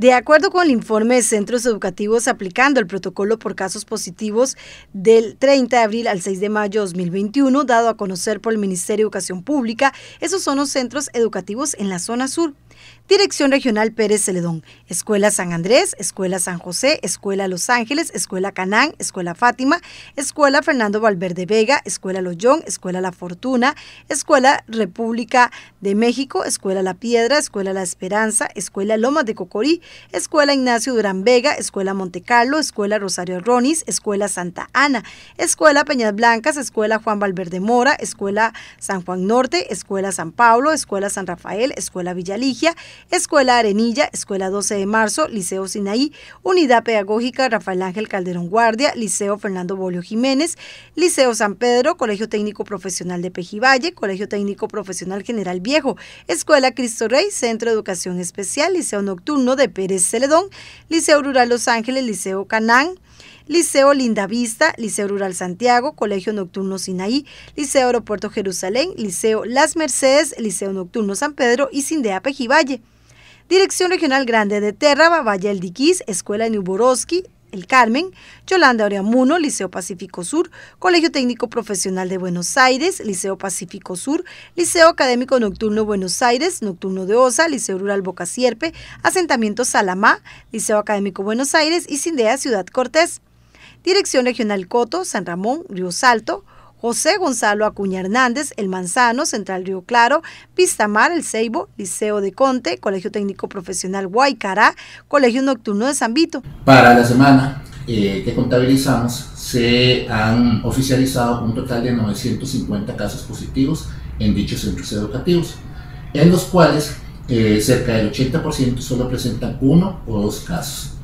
De acuerdo con el informe de centros educativos aplicando el protocolo por casos positivos del 30 de abril al 6 de mayo de 2021, dado a conocer por el Ministerio de Educación Pública, esos son los centros educativos en la zona sur. Dirección Regional Pérez Celedón, Escuela San Andrés, Escuela San José, Escuela Los Ángeles, Escuela Canán, Escuela Fátima, Escuela Fernando Valverde Vega, Escuela Loyón, Escuela La Fortuna, Escuela República de México, Escuela La Piedra, Escuela La Esperanza, Escuela Lomas de Cocorí, Escuela Ignacio Durán Vega, Escuela Monte Carlo, Escuela Rosario Ronis, Escuela Santa Ana, Escuela Peñas Blancas, Escuela Juan Valverde Mora, Escuela San Juan Norte, Escuela San Pablo, Escuela San Rafael, Escuela Villaligia, Escuela Arenilla, Escuela 12 de Marzo, Liceo Sinaí, Unidad Pedagógica Rafael Ángel Calderón Guardia, Liceo Fernando Bolio Jiménez, Liceo San Pedro, Colegio Técnico Profesional de Pejivalle, Colegio Técnico Profesional General Viejo, Escuela Cristo Rey, Centro de Educación Especial, Liceo Nocturno de Pérez Celedón, Liceo Rural Los Ángeles, Liceo Canán, Liceo Lindavista, Liceo Rural Santiago, Colegio Nocturno Sinaí, Liceo Aeropuerto Jerusalén, Liceo Las Mercedes, Liceo Nocturno San Pedro y Sindea Pejivalle. Dirección Regional Grande de Terra, Valle El Diquís, Escuela de el Carmen, Yolanda Oreamuno, Liceo Pacífico Sur, Colegio Técnico Profesional de Buenos Aires, Liceo Pacífico Sur, Liceo Académico Nocturno Buenos Aires, Nocturno de Osa, Liceo Rural Boca Asentamiento Salamá, Liceo Académico Buenos Aires y Cindea Ciudad Cortés. Dirección Regional Coto, San Ramón, Río Salto, José Gonzalo Acuña Hernández, El Manzano, Central Río Claro, Pistamar, El Ceibo, Liceo de Conte, Colegio Técnico Profesional Guaycará, Colegio Nocturno de San Vito. Para la semana eh, que contabilizamos se han oficializado un total de 950 casos positivos en dichos centros educativos, en los cuales eh, cerca del 80% solo presentan uno o dos casos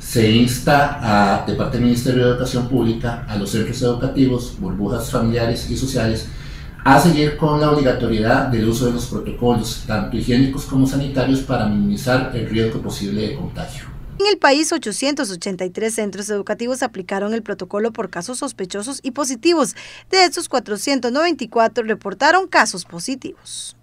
se insta a, de parte del Ministerio de Educación Pública a los centros educativos, burbujas familiares y sociales, a seguir con la obligatoriedad del uso de los protocolos, tanto higiénicos como sanitarios, para minimizar el riesgo posible de contagio. En el país, 883 centros educativos aplicaron el protocolo por casos sospechosos y positivos. De estos, 494 reportaron casos positivos.